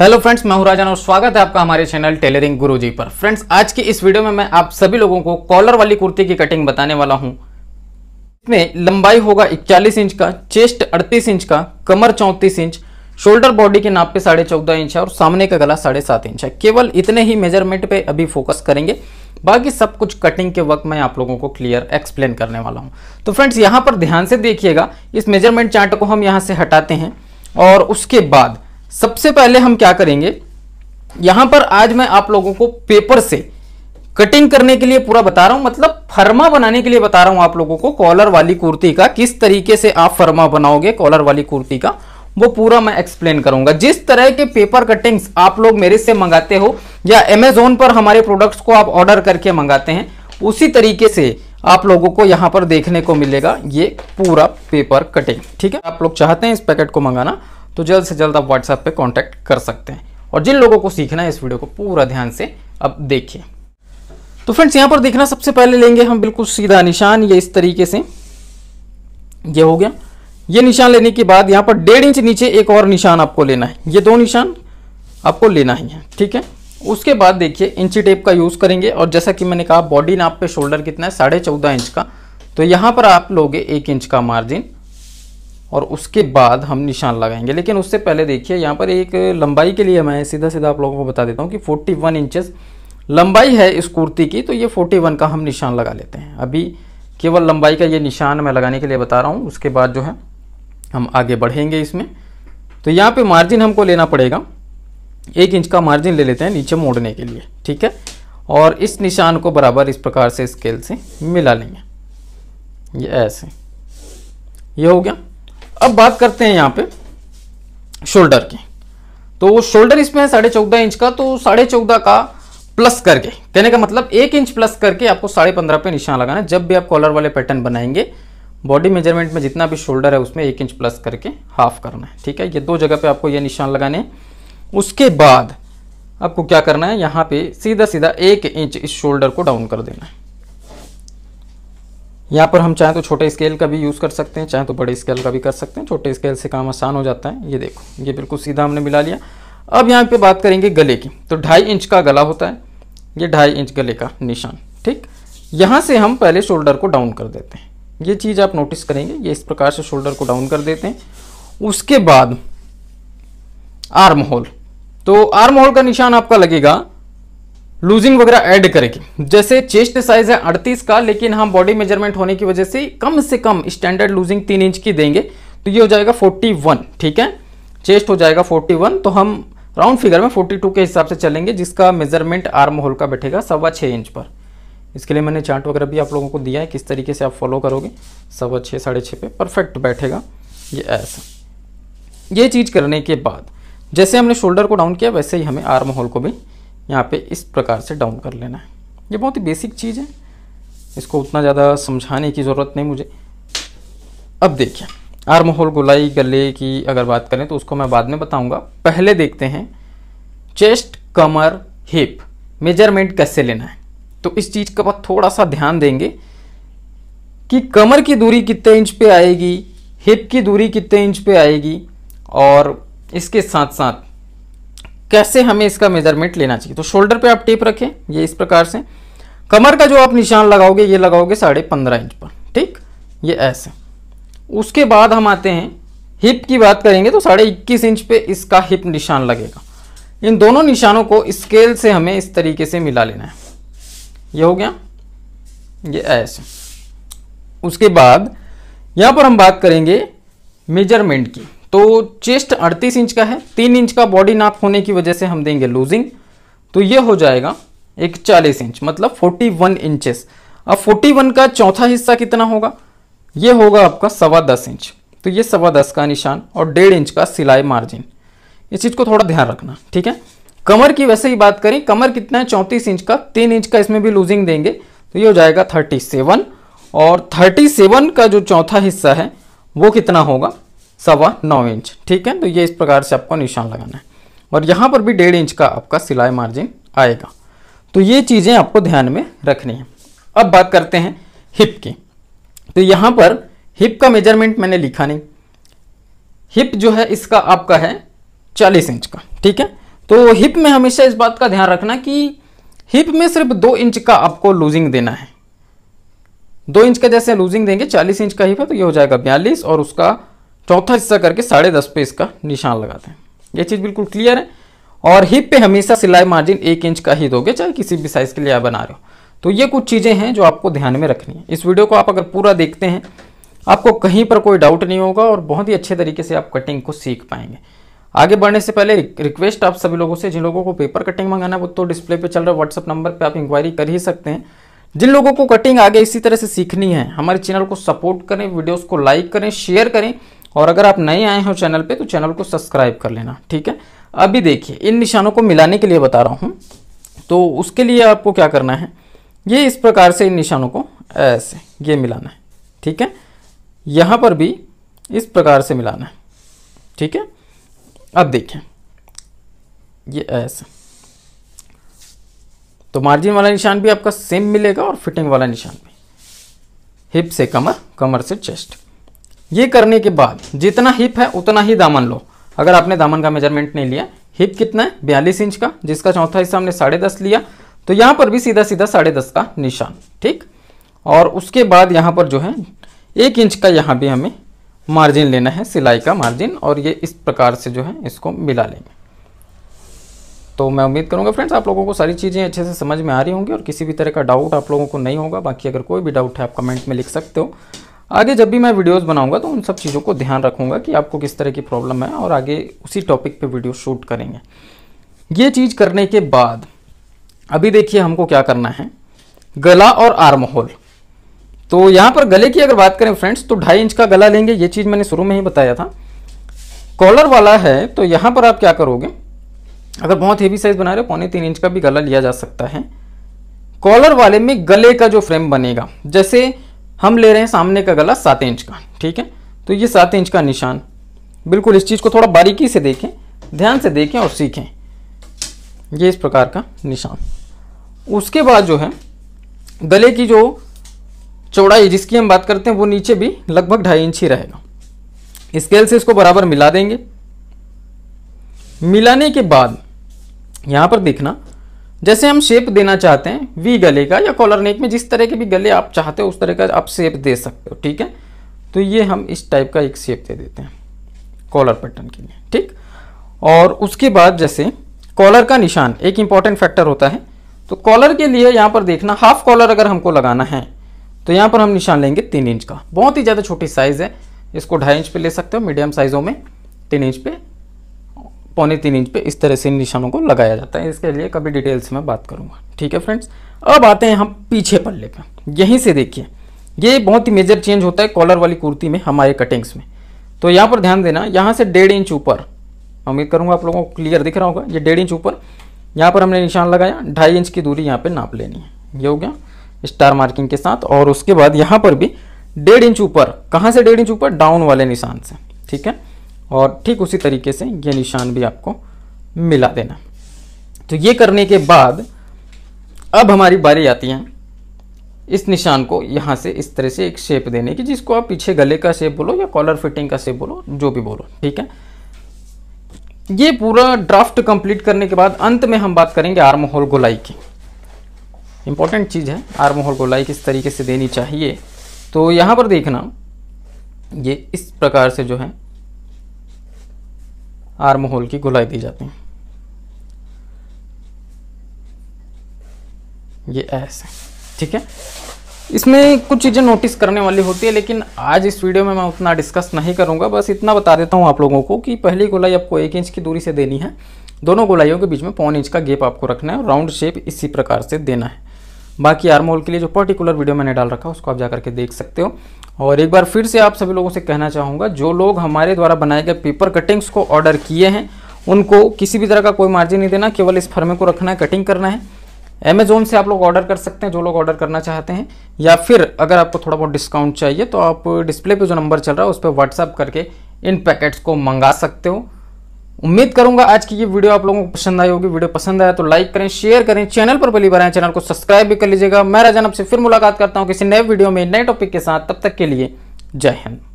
hello friends मैं हूं राजन और स्वागत है आपका हमारे चैनल टेलरिंग गुरुजी पर फ्रेंड्स आज की इस वीडियो में मैं आप सभी लोगों को कॉलर वाली कुर्ती की कटिंग बताने वाला हूं इसमें लंबाई होगा 41 इंच का चेस्ट 38 इंच का कमर 34 इंच शोल्डर बॉडी के नाप पे साढ़े चौदह इंच है और सामने का गला साढ़े सात इंच है केवल इतने ही मेजरमेंट पे अभी फोकस करेंगे बाकी सब कुछ कटिंग के वक्त मैं आप लोगों को क्लियर एक्सप्लेन करने वाला हूँ तो फ्रेंड्स यहाँ पर ध्यान से देखिएगा इस मेजरमेंट चार्ट को हम यहाँ से हटाते हैं और उसके बाद सबसे पहले हम क्या करेंगे यहां पर आज मैं आप लोगों को पेपर से कटिंग करने के लिए पूरा बता रहा हूं मतलब फर्मा बनाने के लिए बता रहा हूं आप लोगों को कॉलर वाली कुर्ती का किस तरीके से आप फर्मा बनाओगे कॉलर वाली कुर्ती का वो पूरा मैं एक्सप्लेन करूंगा जिस तरह के पेपर कटिंग्स आप लोग मेरे से मंगाते हो या अमेजोन पर हमारे प्रोडक्ट्स को आप ऑर्डर करके मंगाते हैं उसी तरीके से आप लोगों को यहां पर देखने को मिलेगा ये पूरा पेपर कटिंग ठीक है आप लोग चाहते हैं इस पैकेट को मंगाना तो जल्द से जल्द आप व्हाट्सएप पे कांटेक्ट कर सकते हैं और जिन लोगों को सीखना है इस वीडियो को पूरा ध्यान से अब देखिए तो फ्रेंड्स यहाँ पर देखना सबसे पहले लेंगे हम बिल्कुल सीधा निशान ये इस तरीके से ये हो गया ये निशान लेने के बाद यहाँ पर डेढ़ इंच नीचे एक और निशान आपको लेना है ये दो निशान आपको लेना ही है ठीक है उसके बाद देखिए इंची टेप का यूज़ करेंगे और जैसा कि मैंने कहा बॉडी नाप पे शोल्डर कितना है साढ़े चौदह इंच का तो यहाँ पर आप लोगे एक इंच का मार्जिन और उसके बाद हम निशान लगाएंगे लेकिन उससे पहले देखिए यहाँ पर एक लंबाई के लिए मैं सीधा सीधा आप लोगों को बता देता हूँ कि 41 वन इंचज़ लंबाई है इस कुर्ती की तो ये 41 का हम निशान लगा लेते हैं अभी केवल लंबाई का ये निशान मैं लगाने के लिए बता रहा हूँ उसके बाद जो है हम आगे बढ़ेंगे इसमें तो यहाँ पर मार्जिन हमको लेना पड़ेगा एक इंच का मार्जिन ले लेते हैं नीचे मोड़ने के लिए ठीक है और इस निशान को बराबर इस प्रकार से स्केल से मिला लेंगे ये ऐसे ये हो गया अब बात करते हैं यहाँ पे शोल्डर की तो शोल्डर इसमें है साढ़े चौदह इंच का तो साढ़े चौदह का प्लस करके कहने का मतलब एक इंच प्लस करके आपको साढ़े पंद्रह पे निशान लगाना है जब भी आप कॉलर वाले पैटर्न बनाएंगे बॉडी मेजरमेंट में जितना भी शोल्डर है उसमें एक इंच प्लस करके हाफ करना है ठीक है ये दो जगह पे आपको ये निशान लगाने हैं उसके बाद आपको क्या करना है यहाँ पे सीधा सीधा एक इंच इस शोल्डर को डाउन कर देना है यहाँ पर हम चाहें तो छोटे स्केल का भी यूज़ कर सकते हैं चाहें तो बड़े स्केल का भी कर सकते हैं छोटे स्केल से काम आसान हो जाता है ये देखो ये बिल्कुल सीधा हमने मिला लिया अब यहाँ पे बात करेंगे गले की तो ढाई इंच का गला होता है ये ढाई इंच गले का निशान ठीक यहाँ से हम पहले शोल्डर को डाउन कर देते हैं ये चीज़ आप नोटिस करेंगे ये इस प्रकार से शोल्डर को डाउन कर देते हैं उसके बाद आर्म होल तो आर्म होल का निशान आपका लगेगा लूजिंग वगैरह ऐड करेगी जैसे चेस्ट साइज है 38 का लेकिन हम बॉडी मेजरमेंट होने की वजह से कम से कम स्टैंडर्ड लूजिंग तीन इंच की देंगे तो ये हो जाएगा 41 ठीक है चेस्ट हो जाएगा 41 तो हम राउंड फिगर में 42 के हिसाब से चलेंगे जिसका मेजरमेंट आर्म होल का बैठेगा सवा छः इंच पर इसके लिए मैंने चार्ट वगैरह भी आप लोगों को दिया है किस तरीके से आप फॉलो करोगे सवा छः साढ़े छः पे परफेक्ट बैठेगा ये ऐसा ये चीज़ करने के बाद जैसे हमने शोल्डर को डाउन किया वैसे ही हमें आर्म होल को भी यहाँ पे इस प्रकार से डाउन कर लेना है ये बहुत ही बेसिक चीज़ है इसको उतना ज़्यादा समझाने की ज़रूरत नहीं मुझे अब देखिए आर्म होल गोलाई गले की अगर बात करें तो उसको मैं बाद में बताऊँगा पहले देखते हैं चेस्ट कमर हिप मेजरमेंट कैसे लेना है तो इस चीज़ का थोड़ा सा ध्यान देंगे कि कमर की दूरी कितने इंच पे आएगी हिप की दूरी कितने इंच पे आएगी और इसके साथ साथ कैसे हमें इसका मेजरमेंट लेना चाहिए तो शोल्डर पे आप टेप रखें ये इस प्रकार से कमर का जो आप निशान लगाओगे ये लगाओगे साढ़े पंद्रह इंच पर ठीक ये ऐसे उसके बाद हम आते हैं हिप की बात करेंगे तो साढ़े इक्कीस इंच पे इसका हिप निशान लगेगा इन दोनों निशानों को स्केल से हमें इस तरीके से मिला लेना है ये हो गया ये ऐसे उसके बाद यहां पर हम बात करेंगे मेजरमेंट की तो चेस्ट अड़तीस इंच का है तीन इंच का बॉडी नाप होने की वजह से हम देंगे लूजिंग तो ये हो जाएगा एक चालीस इंच मतलब फोर्टी वन इंचेस अब फोर्टी वन का चौथा हिस्सा कितना होगा ये होगा आपका सवा दस इंच तो ये सवा दस का निशान और डेढ़ इंच का सिलाई मार्जिन इस चीज़ को थोड़ा ध्यान रखना ठीक है कमर की वैसे ही बात करें कमर कितना है चौंतीस इंच का तीन इंच का इसमें भी लूजिंग देंगे तो ये हो जाएगा थर्टी सेवन और थर्टी सेवन का जो चौथा हिस्सा है वो कितना होगा सवा नौ इंच ठीक है तो ये इस प्रकार से आपको निशान लगाना है और यहाँ पर भी डेढ़ इंच का आपका सिलाई मार्जिन आएगा तो ये चीज़ें आपको ध्यान में रखनी है अब बात करते हैं हिप की तो यहाँ पर हिप का मेजरमेंट मैंने लिखा नहीं हिप जो है इसका आपका है चालीस इंच का ठीक है तो हिप में हमेशा इस बात का ध्यान रखना कि हिप में सिर्फ दो इंच का आपको लूजिंग देना है दो इंच का जैसे लूजिंग देंगे चालीस इंच का हिप है तो ये हो जाएगा बयालीस और उसका चौथा हिस्सा करके साढ़े दस पे इसका निशान लगाते हैं ये चीज़ बिल्कुल क्लियर है और हिप पे हमेशा सिलाई मार्जिन एक इंच का ही दोगे चाहे किसी भी साइज़ के लिए आप बना रहे हो तो ये कुछ चीज़ें हैं जो आपको ध्यान में रखनी है इस वीडियो को आप अगर पूरा देखते हैं आपको कहीं पर कोई डाउट नहीं होगा और बहुत ही अच्छे तरीके से आप कटिंग को सीख पाएंगे आगे बढ़ने से पहले रिक्वेस्ट आप सभी लोगों से जिन लोगों को पेपर कटिंग मंगाना वो तो डिस्प्ले पे चल रहा है व्हाट्सअप नंबर पे आप इंक्वायरी कर ही सकते हैं जिन लोगों को कटिंग आगे इसी तरह से सीखनी है हमारे चैनल को सपोर्ट करें वीडियोस को लाइक करें शेयर करें और अगर आप नए आए हो चैनल पे तो चैनल को सब्सक्राइब कर लेना ठीक है अभी देखिए इन निशानों को मिलाने के लिए बता रहा हूँ तो उसके लिए आपको क्या करना है ये इस प्रकार से इन निशानों को ऐसे ये मिलाना है ठीक है यहाँ पर भी इस प्रकार से मिलाना है ठीक है अब देखें ये ऐसे तो मार्जिन वाला निशान भी आपका सेम मिलेगा और फिटिंग वाला निशान भी हिप से कमर कमर से चेस्ट ये करने के बाद जितना हिप है उतना ही दामन लो अगर आपने दामन का मेजरमेंट नहीं लिया हिप कितना है बयालीस इंच का जिसका चौथा हिस्सा हमने साढ़े दस लिया तो यहाँ पर भी सीधा सीधा साढ़े दस का निशान ठीक और उसके बाद यहाँ पर जो है एक इंच का यहाँ भी हमें मार्जिन लेना है सिलाई का मार्जिन और ये इस प्रकार से जो है इसको मिला लेंगे तो मैं उम्मीद करूँगा फ्रेंड्स आप लोगों को सारी चीज़ें अच्छे से समझ में आ रही होंगी और किसी भी तरह का डाउट आप लोगों को नहीं होगा बाकी अगर कोई भी डाउट है आप कमेंट में लिख सकते हो आगे जब भी मैं वीडियोस बनाऊंगा तो उन सब चीज़ों को ध्यान रखूंगा कि आपको किस तरह की प्रॉब्लम है और आगे उसी टॉपिक पे वीडियो शूट करेंगे ये चीज़ करने के बाद अभी देखिए हमको क्या करना है गला और आर्म होल तो यहाँ पर गले की अगर बात करें फ्रेंड्स तो ढाई इंच का गला लेंगे ये चीज़ मैंने शुरू में ही बताया था कॉलर वाला है तो यहाँ पर आप क्या करोगे अगर बहुत हेवी साइज बना रहे हो पौने तीन इंच का भी गला लिया जा सकता है कॉलर वाले में गले का जो फ्रेम बनेगा जैसे हम ले रहे हैं सामने का गला सात इंच का ठीक है तो ये सात इंच का निशान बिल्कुल इस चीज़ को थोड़ा बारीकी से देखें ध्यान से देखें और सीखें ये इस प्रकार का निशान उसके बाद जो है गले की जो चौड़ाई जिसकी हम बात करते हैं वो नीचे भी लगभग ढाई इंच ही रहेगा स्केल से इसको बराबर मिला देंगे मिलाने के बाद यहाँ पर देखना जैसे हम शेप देना चाहते हैं वी गले का या कॉलर नेक में जिस तरह के भी गले आप चाहते हो उस तरह का आप शेप दे सकते हो ठीक है तो ये हम इस टाइप का एक शेप दे देते हैं कॉलर पैटर्न के लिए ठीक और उसके बाद जैसे कॉलर का निशान एक इंपॉर्टेंट फैक्टर होता है तो कॉलर के लिए यहाँ पर देखना हाफ कॉलर अगर हमको लगाना है तो यहाँ पर हम निशान लेंगे तीन इंच का बहुत ही ज़्यादा छोटी साइज़ है इसको ढाई इंच पे ले सकते हो मीडियम साइज़ों में तीन इंच पे पौने तीन इंच पे इस तरह से निशानों को लगाया जाता है इसके लिए कभी डिटेल्स में बात करूंगा ठीक है फ्रेंड्स अब आते हैं हम पीछे पल्ले पे यहीं से देखिए ये बहुत ही मेजर चेंज होता है कॉलर वाली कुर्ती में हमारे कटिंग्स में तो यहाँ पर ध्यान देना यहाँ से डेढ़ इंच ऊपर उम्मीद करूँगा आप लोगों को क्लियर दिख रहा होगा ये डेढ़ इंच ऊपर यहाँ पर हमने निशान लगाया ढाई इंच की दूरी यहाँ पर नाप लेनी है ये हो गया स्टार मार्किंग के साथ और उसके बाद यहाँ पर भी डेढ़ इंच ऊपर कहाँ से डेढ़ इंच ऊपर डाउन वाले निशान से ठीक है और ठीक उसी तरीके से ये निशान भी आपको मिला देना तो ये करने के बाद अब हमारी बारी आती है इस निशान को यहाँ से इस तरह से एक शेप देने की जिसको आप पीछे गले का शेप बोलो या कॉलर फिटिंग का शेप बोलो जो भी बोलो ठीक है ये पूरा ड्राफ्ट कंप्लीट करने के बाद अंत में हम बात करेंगे आर्म होल गोलाई की इंपॉर्टेंट चीज़ है आर्म होल गोलाई किस तरीके से देनी चाहिए तो यहाँ पर देखना ये इस प्रकार से जो है आर्म होल की गुलाई दी जाती है ये ऐसे ठीक है इसमें कुछ चीज़ें नोटिस करने वाली होती है लेकिन आज इस वीडियो में मैं उतना डिस्कस नहीं करूंगा बस इतना बता देता हूं आप लोगों को कि पहली गोलाई आपको एक इंच की दूरी से देनी है दोनों गोलाइयों के बीच में पौन इंच का गेप आपको रखना है और राउंड शेप इसी प्रकार से देना है बाकी आर मोल के लिए जो पर्टिकुलर वीडियो मैंने डाल रखा है उसको आप जा करके देख सकते हो और एक बार फिर से आप सभी लोगों से कहना चाहूँगा जो लोग हमारे द्वारा बनाए गए पेपर कटिंग्स को ऑर्डर किए हैं उनको किसी भी तरह का कोई मार्जिन नहीं देना केवल इस फर्मे को रखना है कटिंग करना है अमेजोन से आप लोग ऑर्डर कर सकते हैं जो लोग ऑर्डर करना चाहते हैं या फिर अगर आपको थोड़ा बहुत डिस्काउंट चाहिए तो आप डिस्प्ले पे जो नंबर चल रहा है उस पर व्हाट्सअप करके इन पैकेट्स को मंगा सकते हो उम्मीद करूंगा आज की ये वीडियो आप लोगों को पसंद आई होगी वीडियो पसंद आया तो लाइक करें शेयर करें चैनल पर पहली बार आए चैनल को सब्सक्राइब भी कर लीजिएगा मैं राजन आपसे फिर मुलाकात करता हूं किसी नए वीडियो में नए टॉपिक के साथ तब तक के लिए जय हिंद